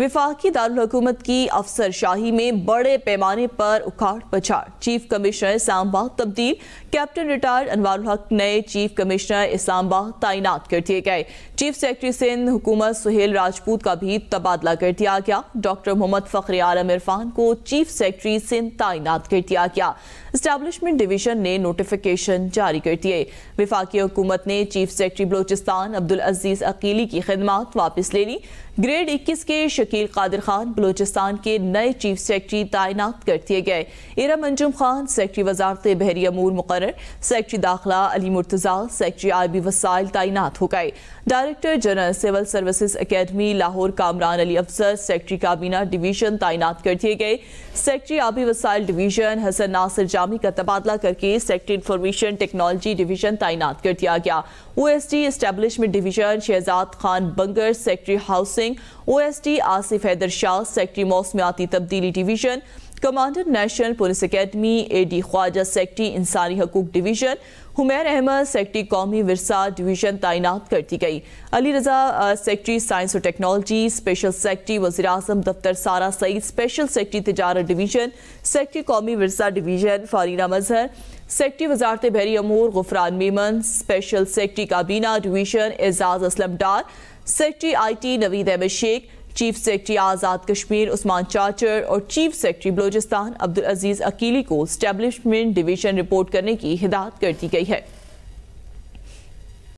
विफाकी दारकूमत की अफसरशाही में बड़े पैमाने पर उखाड़ पछाड़ चीफ कमिश्नर इस्लामाबाद तब्दील कैप्टन रिटायर्ड अनवर हक नए चीफ कमिश्नर इस्लामाबाद तैनात कर दिए गए चीफ सेक्रेटरी सिंध हुकूमत सुहेल राजपूत का भी तबादला कर दिया गया डॉक्टर मोहम्मद फखर आलम इरफान को चीफ सेक्रेटरी सिंध तैनात कर दिया गया इस्टेब्लिशमेंट डिवीजन ने नोटिफिकेशन जारी कर दिए विफाकी हुकूमत ने चीफ सेक्रेटरी बलोचिस्तान अब्दुल अजीज अकीली की खिदमत वापस ले ली ग्रेड इक्कीस के शकील कादिर खान बलोचिस्तान के नए चीफ सेक्रेटरी तैनात कर दिए गए इरम अंजुम खान सेक्रेटरी वजारत बहरी अमूर मुकर सेक्रेटरी दाखिला अली मुर्तजा सेक्रेटरी आरबी वसाइल तैनात हो गए director general civil services academy Lahore Kamran Ali Afsar secretary काबीना डिवीजन तैनात कर दिए गए सेक्रेटरी आबी वसाइल डिवीजन हसन नासिर जामी का तबादला करके सेक्रेटरी इंफॉर्मेशन टेक्नोलॉजी डिवीजन तैनात कर दिया गया O S D establishment division Shahzad Khan Bangar secretary housing O S D Asif Haider Shah secretary मौसमियाती तब्दीली division commander national police academy A D Khawaja secretary इंसानी हकूक डिवीजन हुमैर अहमद सेक्टरी कौमी वरसा डिवीजन तैनात कर दी गई अली रजा सेक्टरी साइंस और टेक्नोलॉजी स्पेशल सेक्टरी वजी अजम दफ्तर सारा सईद स्पेशल सेक्टरी तजारत डिवीजन सेक्टरी कौमी वरसा डिवीजन फारीना मजहर सेक्टरी वजारत बहरी अमूर गुफरान मीमन स्पेशल सेक्टरी काबीना division Ejaz Aslam Dar secretary I T Naveed Ahmed Sheikh chief secretary Azad Kashmir Usman Chachar और चीफ सेक्रेटरी बलोचिस्तान अब्दुल अजीज़ अकीली को स्टैब्लिशमेंट डिवीजन रिपोर्ट करने की हिदायत कर दी गई है